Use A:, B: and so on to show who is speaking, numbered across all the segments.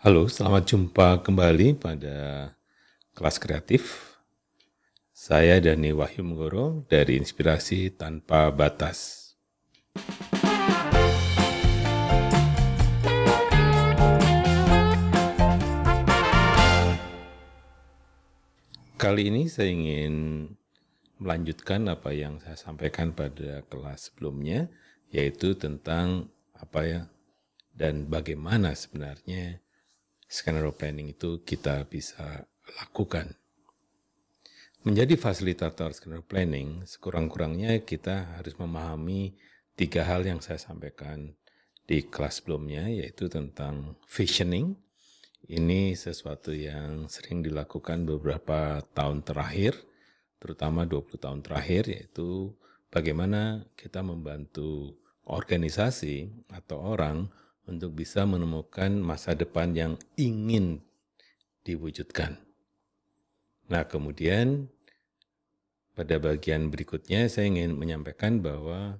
A: Halo, selamat jumpa kembali pada kelas kreatif. Saya Dani Wahyu Menggoro dari Inspirasi Tanpa Batas. Kali ini saya ingin melanjutkan apa yang saya sampaikan pada kelas sebelumnya, yaitu tentang apa ya dan bagaimana sebenarnya skenario planning itu kita bisa lakukan. Menjadi fasilitator skenario planning, sekurang-kurangnya kita harus memahami tiga hal yang saya sampaikan di kelas sebelumnya, yaitu tentang visioning. Ini sesuatu yang sering dilakukan beberapa tahun terakhir, terutama 20 tahun terakhir, yaitu bagaimana kita membantu organisasi atau orang untuk bisa menemukan masa depan yang ingin diwujudkan. Nah, kemudian pada bagian berikutnya saya ingin menyampaikan bahwa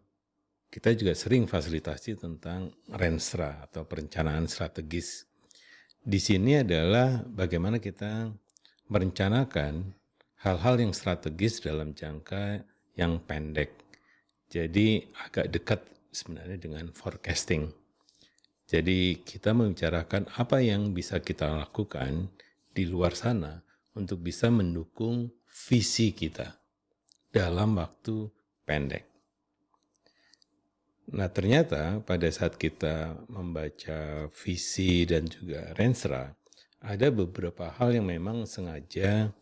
A: kita juga sering fasilitasi tentang renstra atau perencanaan strategis. Di sini adalah bagaimana kita merencanakan hal-hal yang strategis dalam jangka yang pendek. Jadi agak dekat sebenarnya dengan forecasting. Jadi kita membicarakan apa yang bisa kita lakukan di luar sana untuk bisa mendukung visi kita dalam waktu pendek. Nah ternyata pada saat kita membaca visi dan juga rensra, ada beberapa hal yang memang sengaja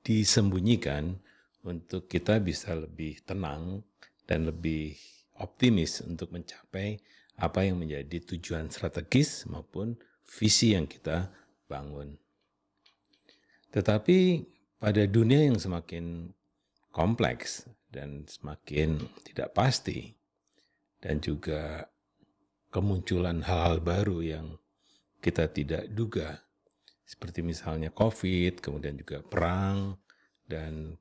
A: disembunyikan untuk kita bisa lebih tenang dan lebih optimis untuk mencapai apa yang menjadi tujuan strategis maupun visi yang kita bangun. Tetapi pada dunia yang semakin kompleks dan semakin tidak pasti dan juga kemunculan hal-hal baru yang kita tidak duga seperti misalnya Covid, kemudian juga perang dan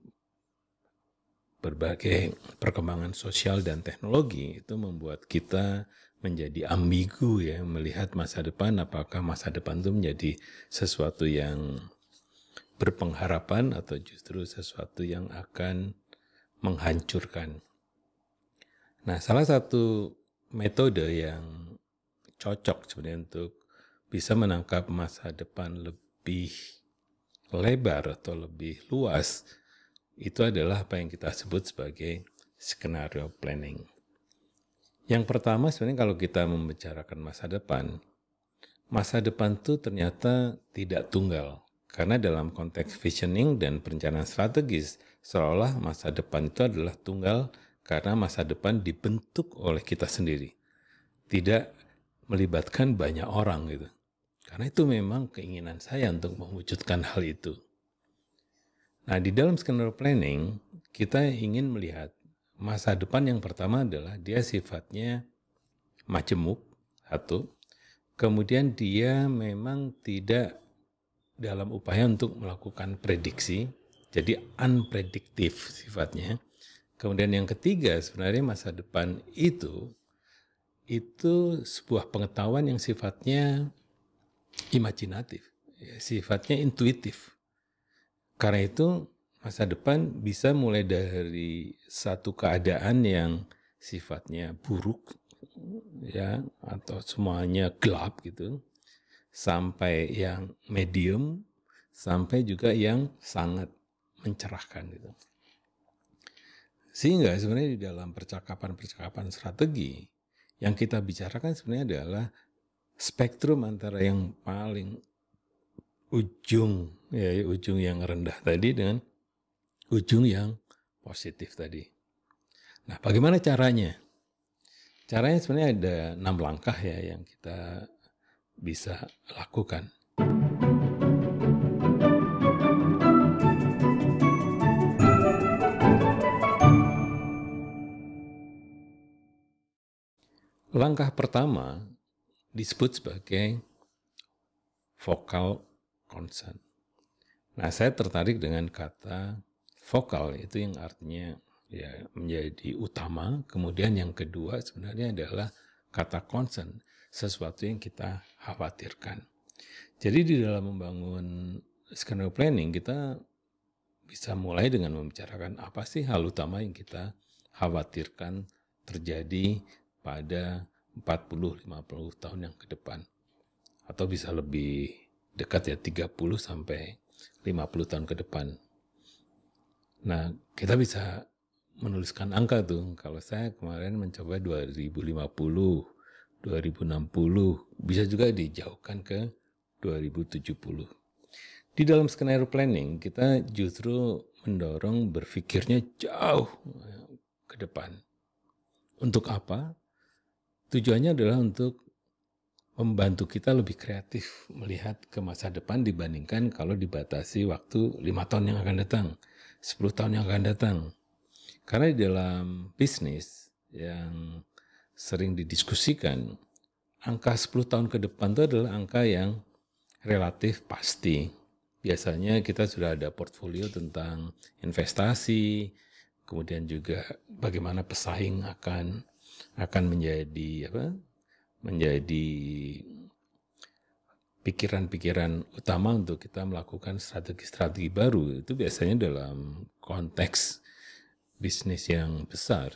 A: berbagai perkembangan sosial dan teknologi itu membuat kita menjadi ambigu ya melihat masa depan apakah masa depan itu menjadi sesuatu yang berpengharapan atau justru sesuatu yang akan menghancurkan. Nah, salah satu metode yang cocok sebenarnya untuk bisa menangkap masa depan lebih lebar atau lebih luas itu adalah apa yang kita sebut sebagai skenario planning. Yang pertama sebenarnya kalau kita membicarakan masa depan, masa depan itu ternyata tidak tunggal. Karena dalam konteks visioning dan perencanaan strategis, seolah masa depan itu adalah tunggal karena masa depan dibentuk oleh kita sendiri. Tidak melibatkan banyak orang gitu. Karena itu memang keinginan saya untuk mewujudkan hal itu. Nah, di dalam skenario planning, kita ingin melihat masa depan yang pertama adalah dia sifatnya majemuk satu kemudian dia memang tidak dalam upaya untuk melakukan prediksi jadi unpredictive sifatnya kemudian yang ketiga sebenarnya masa depan itu itu sebuah pengetahuan yang sifatnya imajinatif ya, sifatnya intuitif karena itu masa depan bisa mulai dari satu keadaan yang sifatnya buruk ya atau semuanya gelap gitu sampai yang medium sampai juga yang sangat mencerahkan gitu sehingga sebenarnya di dalam percakapan-percakapan strategi yang kita bicarakan sebenarnya adalah spektrum antara yang paling ujung ya ujung yang rendah tadi dengan ujung yang positif tadi. Nah, bagaimana caranya? Caranya sebenarnya ada enam langkah ya yang kita bisa lakukan. Langkah pertama disebut sebagai vokal concern. Nah, saya tertarik dengan kata vokal itu yang artinya ya menjadi utama. Kemudian yang kedua sebenarnya adalah kata concern, sesuatu yang kita khawatirkan. Jadi di dalam membangun skenario planning kita bisa mulai dengan membicarakan apa sih hal utama yang kita khawatirkan terjadi pada 40-50 tahun yang ke depan. Atau bisa lebih dekat ya 30 sampai 50 tahun ke depan. Nah, kita bisa menuliskan angka tuh. Kalau saya kemarin mencoba 2050, 2060, bisa juga dijauhkan ke 2070. Di dalam skenario planning, kita justru mendorong berpikirnya jauh ke depan. Untuk apa? Tujuannya adalah untuk membantu kita lebih kreatif melihat ke masa depan dibandingkan kalau dibatasi waktu lima tahun yang akan datang 10 tahun yang akan datang. Karena di dalam bisnis yang sering didiskusikan, angka 10 tahun ke depan itu adalah angka yang relatif pasti. Biasanya kita sudah ada portfolio tentang investasi, kemudian juga bagaimana pesaing akan akan menjadi apa? menjadi pikiran-pikiran utama untuk kita melakukan strategi-strategi baru itu biasanya dalam konteks bisnis yang besar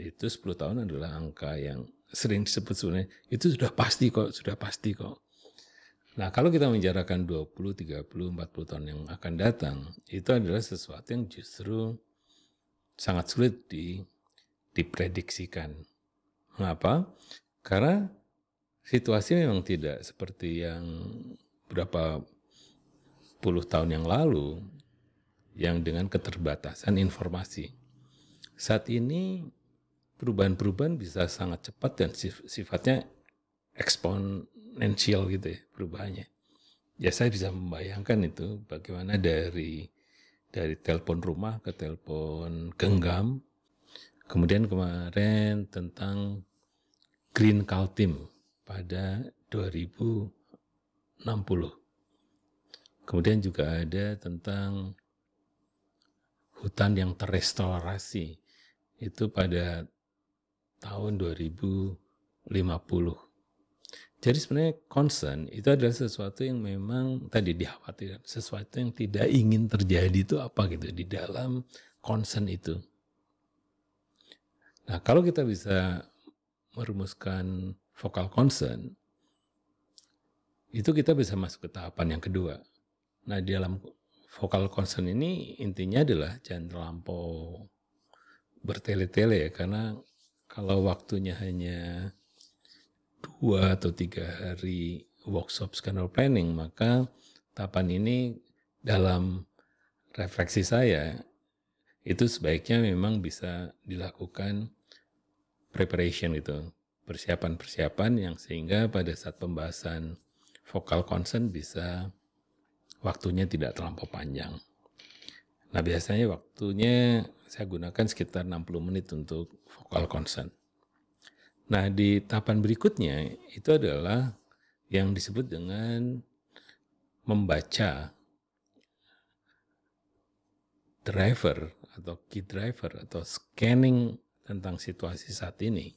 A: itu 10 tahun adalah angka yang sering disebut sebenarnya itu sudah pasti kok sudah pasti kok Nah, kalau kita menjarakan 20, 30, 40 tahun yang akan datang, itu adalah sesuatu yang justru sangat sulit di, diprediksikan. Mengapa? Karena situasi memang tidak seperti yang berapa puluh tahun yang lalu yang dengan keterbatasan informasi. Saat ini perubahan-perubahan bisa sangat cepat dan sifatnya eksponensial gitu ya perubahannya. Ya saya bisa membayangkan itu bagaimana dari dari telepon rumah ke telepon genggam. Kemudian kemarin tentang Green call Kaltim pada 2060. Kemudian juga ada tentang hutan yang terrestorasi itu pada tahun 2050. Jadi sebenarnya concern itu adalah sesuatu yang memang tadi dikhawatirkan, sesuatu yang tidak ingin terjadi itu apa gitu di dalam concern itu. Nah, kalau kita bisa merumuskan vocal concern, itu kita bisa masuk ke tahapan yang kedua. Nah, di dalam vokal concern ini intinya adalah jangan terlampau bertele-tele ya, karena kalau waktunya hanya dua atau tiga hari workshop scanner planning, maka tahapan ini dalam refleksi saya itu sebaiknya memang bisa dilakukan preparation gitu persiapan-persiapan yang sehingga pada saat pembahasan vokal concern bisa waktunya tidak terlampau panjang. Nah biasanya waktunya saya gunakan sekitar 60 menit untuk vokal concern. Nah di tahapan berikutnya itu adalah yang disebut dengan membaca driver atau key driver atau scanning tentang situasi saat ini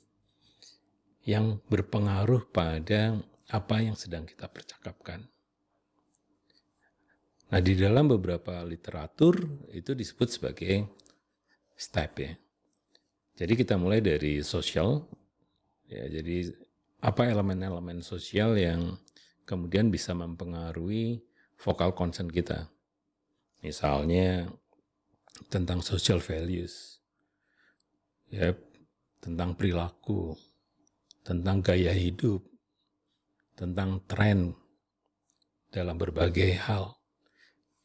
A: yang berpengaruh pada apa yang sedang kita percakapkan. Nah, di dalam beberapa literatur itu disebut sebagai step ya. Jadi kita mulai dari sosial ya. Jadi apa elemen-elemen sosial yang kemudian bisa mempengaruhi vokal concern kita. Misalnya tentang social values. Ya, tentang perilaku, tentang gaya hidup, tentang tren dalam berbagai hal.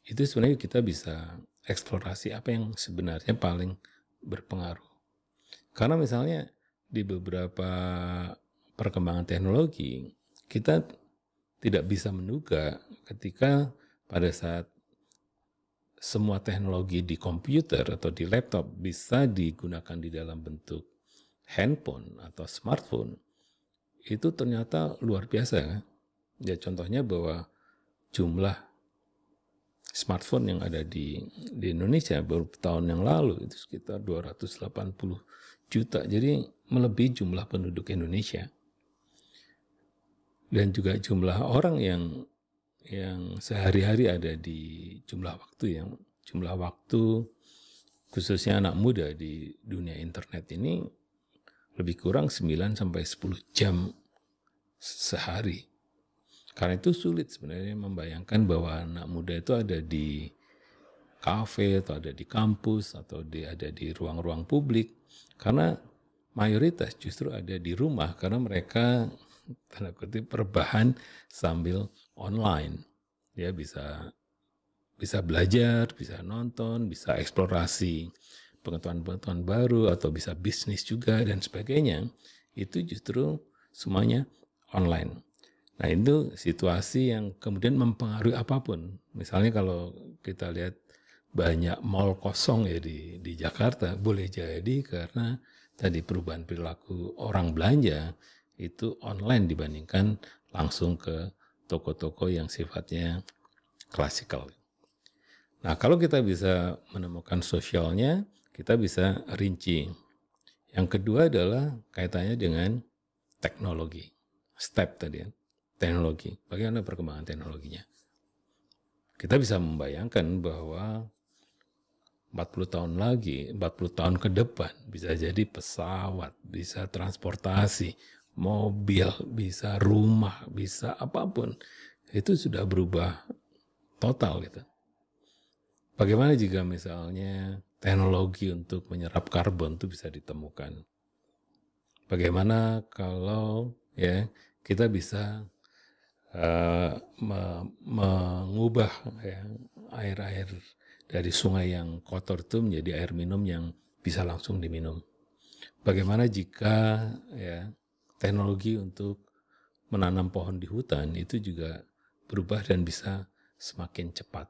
A: Itu sebenarnya kita bisa eksplorasi apa yang sebenarnya paling berpengaruh. Karena misalnya di beberapa perkembangan teknologi, kita tidak bisa menduga ketika pada saat semua teknologi di komputer atau di laptop bisa digunakan di dalam bentuk handphone atau smartphone, itu ternyata luar biasa kan? Ya contohnya bahwa jumlah smartphone yang ada di di Indonesia baru tahun yang lalu itu sekitar 280 juta. Jadi melebihi jumlah penduduk Indonesia. Dan juga jumlah orang yang yang sehari-hari ada di jumlah waktu yang jumlah waktu khususnya anak muda di dunia internet ini lebih kurang 9 sampai 10 jam sehari. Karena itu sulit sebenarnya membayangkan bahwa anak muda itu ada di kafe atau ada di kampus atau di, ada di ruang-ruang publik karena mayoritas justru ada di rumah karena mereka tanda kutip perbahan sambil online. ya bisa bisa belajar, bisa nonton, bisa eksplorasi pengetahuan-pengetahuan baru atau bisa bisnis juga dan sebagainya itu justru semuanya online. Nah itu situasi yang kemudian mempengaruhi apapun. Misalnya kalau kita lihat banyak mall kosong ya di di Jakarta boleh jadi karena tadi perubahan perilaku orang belanja itu online dibandingkan langsung ke toko-toko yang sifatnya klasikal. Nah, kalau kita bisa menemukan sosialnya, kita bisa rinci. Yang kedua adalah kaitannya dengan teknologi. Step tadi ya. Teknologi. Bagaimana perkembangan teknologinya? Kita bisa membayangkan bahwa 40 tahun lagi, 40 tahun ke depan bisa jadi pesawat, bisa transportasi, mobil, bisa rumah, bisa apapun. Itu sudah berubah total gitu. Bagaimana jika misalnya teknologi untuk menyerap karbon itu bisa ditemukan. Bagaimana kalau ya kita bisa uh, me mengubah ya, air-air dari sungai yang kotor itu menjadi air minum yang bisa langsung diminum. Bagaimana jika ya teknologi untuk menanam pohon di hutan itu juga berubah dan bisa semakin cepat.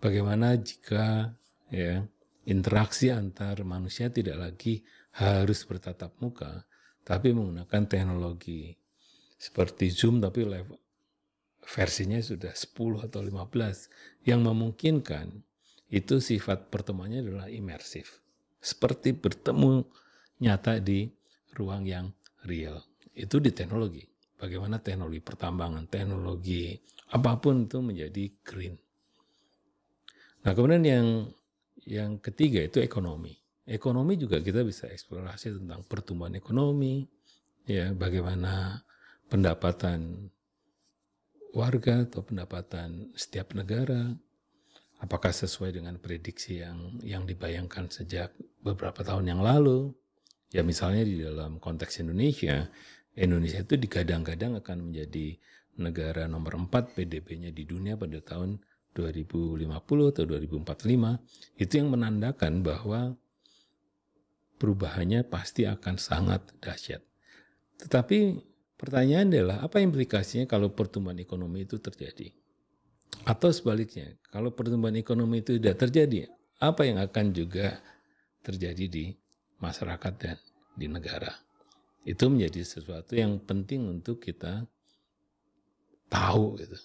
A: Bagaimana jika ya interaksi antar manusia tidak lagi harus bertatap muka tapi menggunakan teknologi seperti Zoom tapi level versinya sudah 10 atau 15 yang memungkinkan itu sifat pertemuannya adalah imersif seperti bertemu nyata di ruang yang real itu di teknologi bagaimana teknologi pertambangan teknologi apapun itu menjadi green nah kemudian yang yang ketiga itu ekonomi. Ekonomi juga kita bisa eksplorasi tentang pertumbuhan ekonomi, ya bagaimana pendapatan warga atau pendapatan setiap negara apakah sesuai dengan prediksi yang yang dibayangkan sejak beberapa tahun yang lalu ya misalnya di dalam konteks Indonesia Indonesia itu digadang-gadang akan menjadi negara nomor empat PDB-nya di dunia pada tahun 2050 atau 2045 itu yang menandakan bahwa perubahannya pasti akan sangat dahsyat. Tetapi pertanyaan adalah apa implikasinya kalau pertumbuhan ekonomi itu terjadi? Atau sebaliknya, kalau pertumbuhan ekonomi itu tidak terjadi, apa yang akan juga terjadi di masyarakat dan di negara? Itu menjadi sesuatu yang penting untuk kita tahu gitu.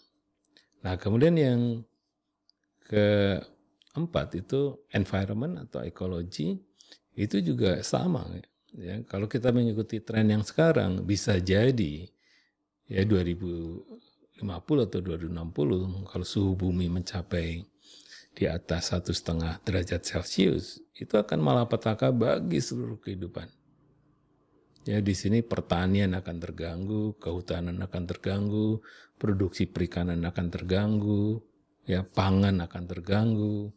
A: Nah, kemudian yang keempat itu environment atau ekologi itu juga sama ya kalau kita mengikuti tren yang sekarang bisa jadi ya 2050 atau 2060 kalau suhu bumi mencapai di atas satu setengah derajat Celcius itu akan malapetaka bagi seluruh kehidupan. Ya, di sini pertanian akan terganggu, kehutanan akan terganggu, produksi perikanan akan terganggu, ya pangan akan terganggu,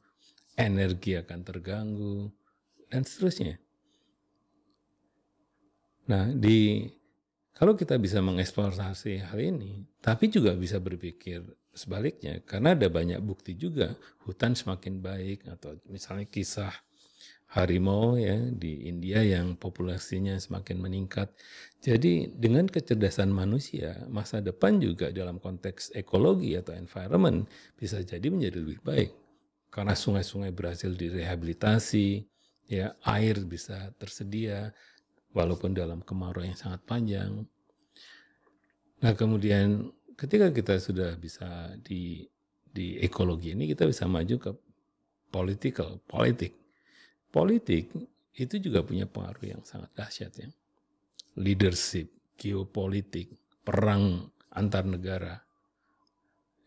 A: energi akan terganggu, dan seterusnya. Nah, di kalau kita bisa mengeksplorasi hal ini, tapi juga bisa berpikir sebaliknya, karena ada banyak bukti juga hutan semakin baik atau misalnya kisah harimau ya di India yang populasinya semakin meningkat. Jadi dengan kecerdasan manusia, masa depan juga dalam konteks ekologi atau environment bisa jadi menjadi lebih baik. Karena sungai-sungai berhasil direhabilitasi, ya air bisa tersedia walaupun dalam kemarau yang sangat panjang. Nah, kemudian ketika kita sudah bisa di di ekologi ini kita bisa maju ke political, politik politik itu juga punya pengaruh yang sangat dahsyat ya. Leadership, geopolitik, perang antar negara.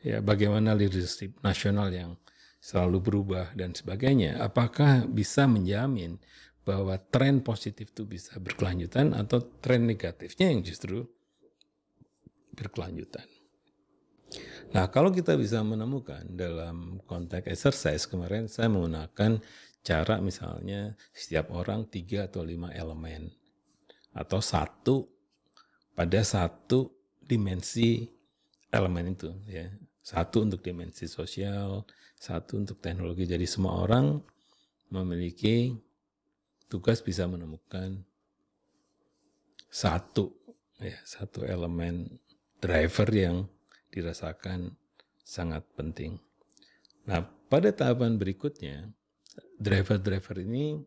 A: Ya, bagaimana leadership nasional yang selalu berubah dan sebagainya. Apakah bisa menjamin bahwa tren positif itu bisa berkelanjutan atau tren negatifnya yang justru berkelanjutan. Nah, kalau kita bisa menemukan dalam konteks exercise kemarin saya menggunakan cara misalnya setiap orang tiga atau lima elemen atau satu pada satu dimensi elemen itu ya satu untuk dimensi sosial satu untuk teknologi jadi semua orang memiliki tugas bisa menemukan satu ya satu elemen driver yang dirasakan sangat penting nah pada tahapan berikutnya driver-driver ini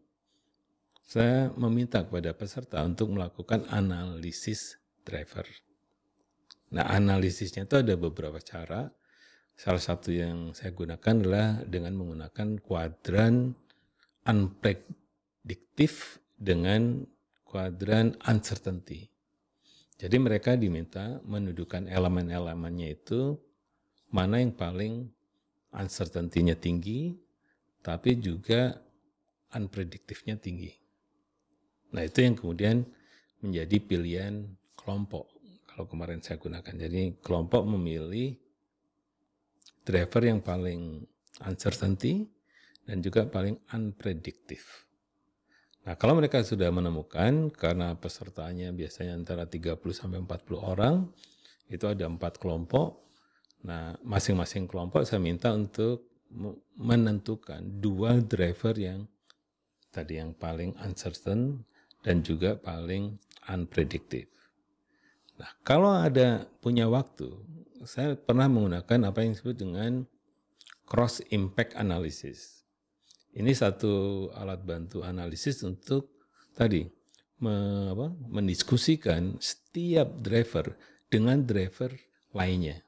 A: saya meminta kepada peserta untuk melakukan analisis driver. Nah, analisisnya itu ada beberapa cara. Salah satu yang saya gunakan adalah dengan menggunakan kuadran unpredictif dengan kuadran uncertainty. Jadi mereka diminta menuduhkan elemen-elemennya itu mana yang paling uncertainty-nya tinggi, tapi juga unpredictive-nya tinggi. Nah, itu yang kemudian menjadi pilihan kelompok. Kalau kemarin saya gunakan, jadi kelompok memilih driver yang paling uncertainty dan juga paling unpredictive. Nah, kalau mereka sudah menemukan karena pesertanya biasanya antara 30 sampai 40 orang, itu ada empat kelompok. Nah, masing-masing kelompok saya minta untuk menentukan dua driver yang tadi yang paling uncertain dan juga paling unpredictive. Nah, kalau ada punya waktu, saya pernah menggunakan apa yang disebut dengan cross impact analysis. Ini satu alat bantu analisis untuk tadi me, apa, mendiskusikan setiap driver dengan driver lainnya.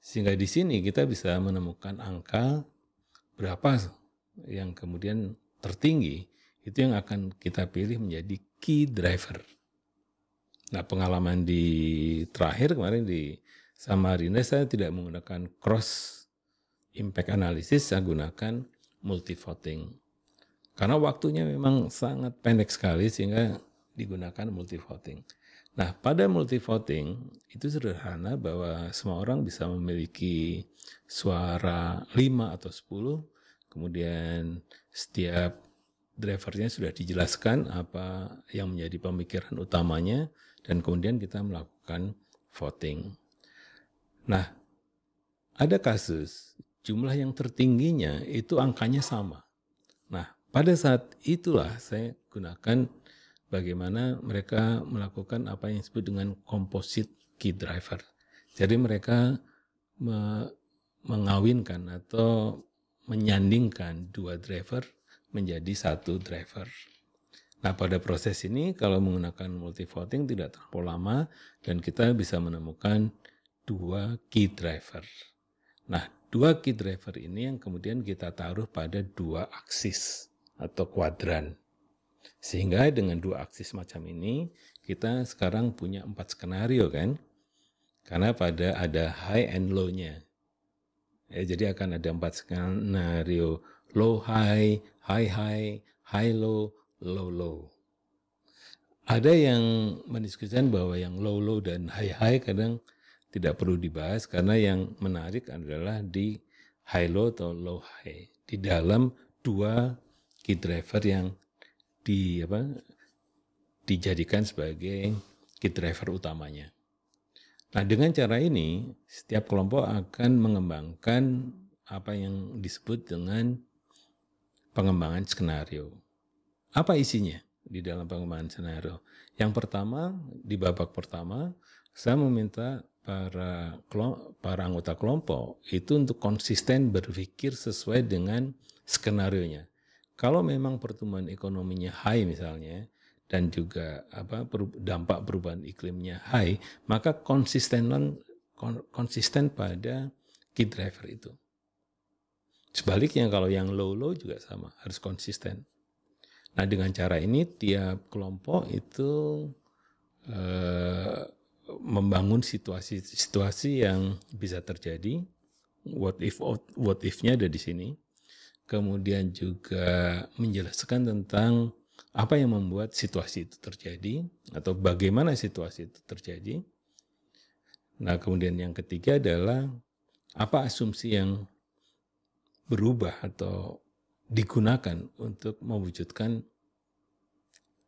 A: Sehingga di sini kita bisa menemukan angka berapa yang kemudian tertinggi itu yang akan kita pilih menjadi key driver. Nah, pengalaman di terakhir kemarin di Samarinda saya tidak menggunakan cross impact analysis, saya gunakan multi voting. Karena waktunya memang sangat pendek sekali sehingga digunakan multi voting. Nah, pada multi voting itu sederhana bahwa semua orang bisa memiliki suara 5 atau 10, kemudian setiap drivernya sudah dijelaskan apa yang menjadi pemikiran utamanya dan kemudian kita melakukan voting. Nah, ada kasus jumlah yang tertingginya itu angkanya sama. Nah, pada saat itulah saya gunakan bagaimana mereka melakukan apa yang disebut dengan composite key driver. Jadi mereka me mengawinkan atau menyandingkan dua driver menjadi satu driver. Nah, pada proses ini kalau menggunakan multi voting tidak terlalu lama dan kita bisa menemukan dua key driver. Nah, dua key driver ini yang kemudian kita taruh pada dua aksis atau kuadran. Sehingga dengan dua aksi semacam ini, kita sekarang punya empat skenario kan? Karena pada ada high and low-nya. Ya, jadi akan ada empat skenario low high, high high, high low, low low. Ada yang mendiskusikan bahwa yang low low dan high high kadang tidak perlu dibahas karena yang menarik adalah di high low atau low high di dalam dua key driver yang di apa dijadikan sebagai key driver utamanya. Nah, dengan cara ini setiap kelompok akan mengembangkan apa yang disebut dengan pengembangan skenario. Apa isinya di dalam pengembangan skenario? Yang pertama, di babak pertama, saya meminta para para anggota kelompok itu untuk konsisten berpikir sesuai dengan skenario nya. Kalau memang pertumbuhan ekonominya high misalnya dan juga apa dampak perubahan iklimnya high, maka konsisten konsisten pada key driver itu. Sebaliknya kalau yang low low juga sama, harus konsisten. Nah dengan cara ini tiap kelompok itu eh, membangun situasi-situasi yang bisa terjadi. What if what if-nya ada di sini kemudian juga menjelaskan tentang apa yang membuat situasi itu terjadi atau bagaimana situasi itu terjadi. Nah, kemudian yang ketiga adalah apa asumsi yang berubah atau digunakan untuk mewujudkan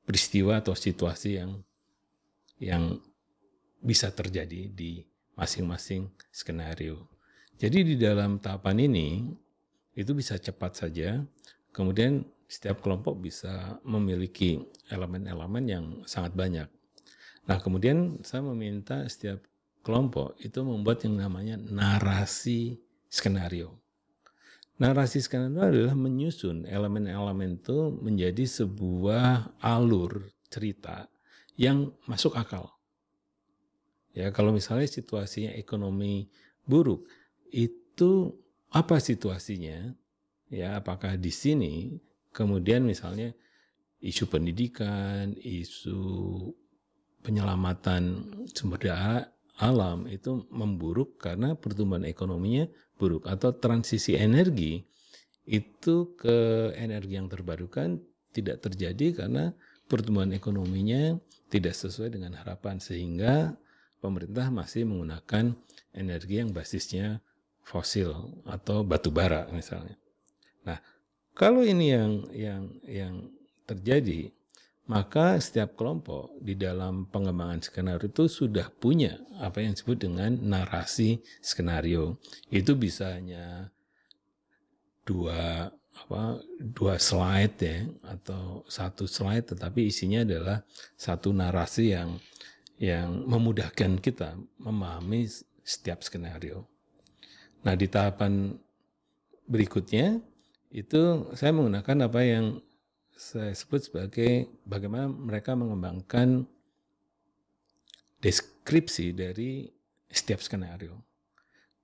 A: peristiwa atau situasi yang yang bisa terjadi di masing-masing skenario. Jadi di dalam tahapan ini itu bisa cepat saja. Kemudian setiap kelompok bisa memiliki elemen-elemen yang sangat banyak. Nah, kemudian saya meminta setiap kelompok itu membuat yang namanya narasi skenario. Narasi skenario adalah menyusun elemen-elemen itu menjadi sebuah alur cerita yang masuk akal. Ya, kalau misalnya situasinya ekonomi buruk, itu apa situasinya, ya apakah di sini kemudian misalnya isu pendidikan, isu penyelamatan sumber daya alam itu memburuk karena pertumbuhan ekonominya buruk atau transisi energi itu ke energi yang terbarukan tidak terjadi karena pertumbuhan ekonominya tidak sesuai dengan harapan sehingga pemerintah masih menggunakan energi yang basisnya fosil atau batu bara misalnya. Nah, kalau ini yang yang yang terjadi, maka setiap kelompok di dalam pengembangan skenario itu sudah punya apa yang disebut dengan narasi skenario. Itu bisanya dua apa dua slide ya atau satu slide tetapi isinya adalah satu narasi yang yang memudahkan kita memahami setiap skenario. Nah, di tahapan berikutnya itu saya menggunakan apa yang saya sebut sebagai bagaimana mereka mengembangkan deskripsi dari setiap skenario.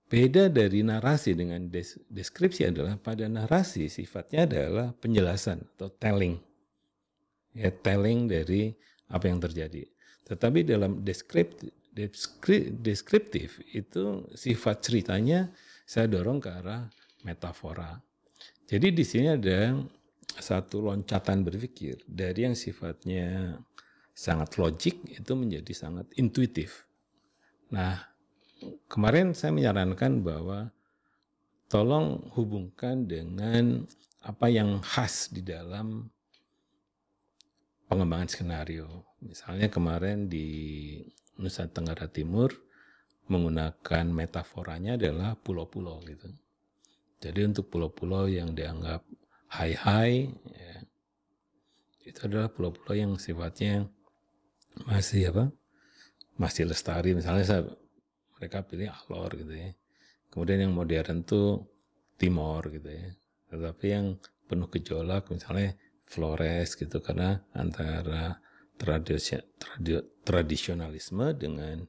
A: Beda dari narasi dengan deskripsi adalah pada narasi sifatnya adalah penjelasan atau telling. Ya, telling dari apa yang terjadi. Tetapi dalam deskriptif, deskriptif itu sifat ceritanya saya dorong ke arah metafora. Jadi di sini ada satu loncatan berpikir dari yang sifatnya sangat logik itu menjadi sangat intuitif. Nah, kemarin saya menyarankan bahwa tolong hubungkan dengan apa yang khas di dalam pengembangan skenario. Misalnya kemarin di Nusa Tenggara Timur menggunakan metaforanya adalah pulau-pulau gitu. Jadi untuk pulau-pulau yang dianggap high-high, ya, itu adalah pulau-pulau yang sifatnya masih apa? Masih lestari. Misalnya saya, mereka pilih Alor gitu ya. Kemudian yang modern tuh Timor gitu ya. Tetapi yang penuh gejolak misalnya Flores gitu karena antara tradisionalisme dengan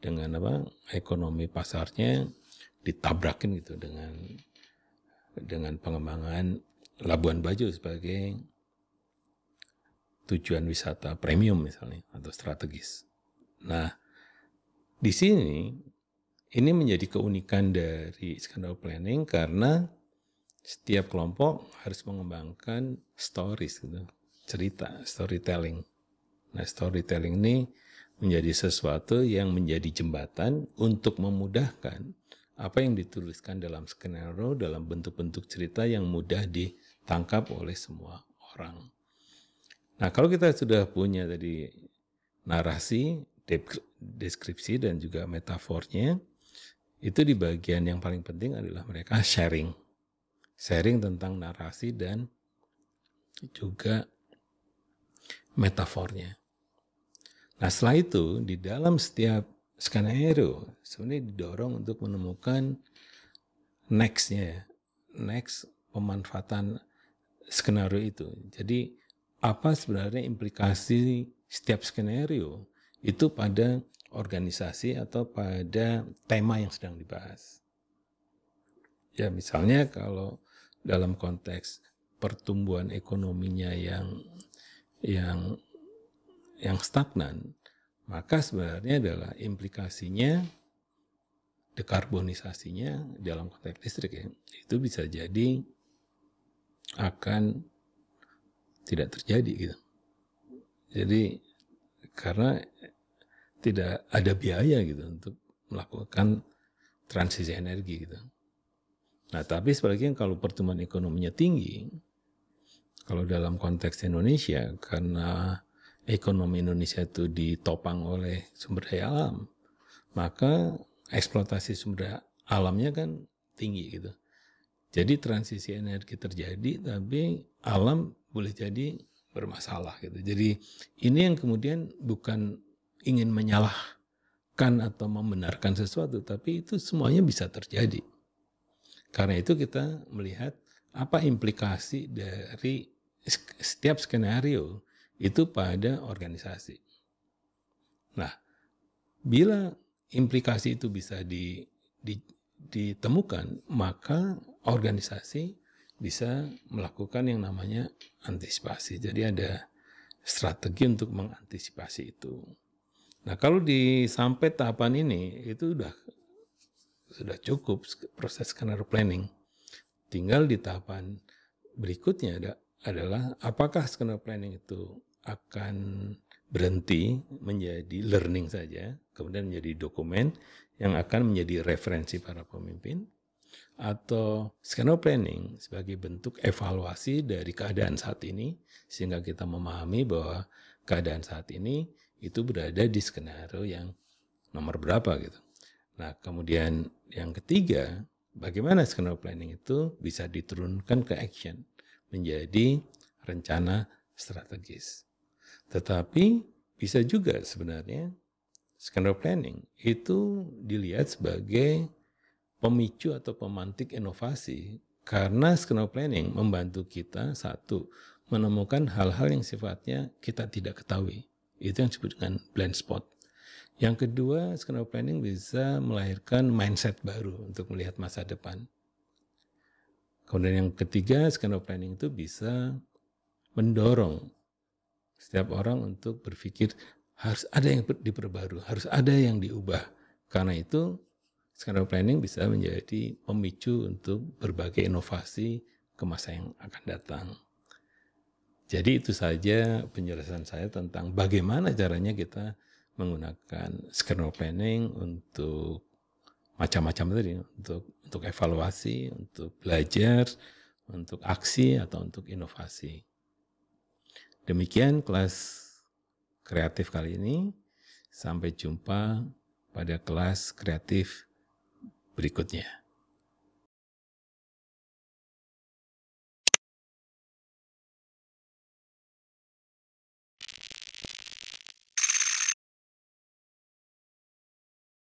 A: dengan apa ekonomi pasarnya ditabrakin gitu dengan dengan pengembangan Labuan Bajo sebagai tujuan wisata premium misalnya atau strategis. Nah, di sini ini menjadi keunikan dari skandal planning karena setiap kelompok harus mengembangkan stories gitu, cerita, storytelling. Nah, storytelling ini menjadi sesuatu yang menjadi jembatan untuk memudahkan apa yang dituliskan dalam skenario dalam bentuk-bentuk cerita yang mudah ditangkap oleh semua orang. Nah, kalau kita sudah punya tadi narasi, deskripsi dan juga metafornya, itu di bagian yang paling penting adalah mereka sharing. Sharing tentang narasi dan juga metafornya. Nah setelah itu di dalam setiap skenario sebenarnya didorong untuk menemukan nextnya, ya, next pemanfaatan skenario itu. Jadi apa sebenarnya implikasi setiap skenario itu pada organisasi atau pada tema yang sedang dibahas. Ya misalnya kalau dalam konteks pertumbuhan ekonominya yang yang yang stagnan, maka sebenarnya adalah implikasinya dekarbonisasinya dalam konteks listrik ya, itu bisa jadi akan tidak terjadi gitu. Jadi karena tidak ada biaya gitu untuk melakukan transisi energi gitu. Nah, tapi sebaliknya kalau pertumbuhan ekonominya tinggi, kalau dalam konteks Indonesia karena ekonomi Indonesia itu ditopang oleh sumber daya alam, maka eksploitasi sumber daya alamnya kan tinggi gitu. Jadi transisi energi terjadi, tapi alam boleh jadi bermasalah gitu. Jadi ini yang kemudian bukan ingin menyalahkan atau membenarkan sesuatu, tapi itu semuanya bisa terjadi. Karena itu kita melihat apa implikasi dari setiap skenario itu pada organisasi. Nah, bila implikasi itu bisa di, di, ditemukan, maka organisasi bisa melakukan yang namanya antisipasi. Jadi ada strategi untuk mengantisipasi itu. Nah, kalau di sampai tahapan ini itu sudah sudah cukup proses skenario planning. Tinggal di tahapan berikutnya ada, adalah apakah skenario planning itu akan berhenti menjadi learning saja, kemudian menjadi dokumen yang akan menjadi referensi para pemimpin, atau scenario planning sebagai bentuk evaluasi dari keadaan saat ini, sehingga kita memahami bahwa keadaan saat ini itu berada di skenario yang nomor berapa gitu. Nah, kemudian yang ketiga, bagaimana skenario planning itu bisa diturunkan ke action menjadi rencana strategis. Tetapi bisa juga sebenarnya scenario planning itu dilihat sebagai pemicu atau pemantik inovasi karena scenario planning membantu kita satu menemukan hal-hal yang sifatnya kita tidak ketahui. Itu yang disebut dengan blind spot. Yang kedua, scenario planning bisa melahirkan mindset baru untuk melihat masa depan. Kemudian yang ketiga, scenario planning itu bisa mendorong setiap orang untuk berpikir harus ada yang diperbarui, harus ada yang diubah. Karena itu skenario planning bisa menjadi pemicu untuk berbagai inovasi ke masa yang akan datang. Jadi itu saja penjelasan saya tentang bagaimana caranya kita menggunakan skenario planning untuk macam-macam tadi untuk untuk evaluasi, untuk belajar, untuk aksi atau untuk inovasi. Demikian kelas kreatif kali ini. Sampai jumpa pada kelas kreatif berikutnya.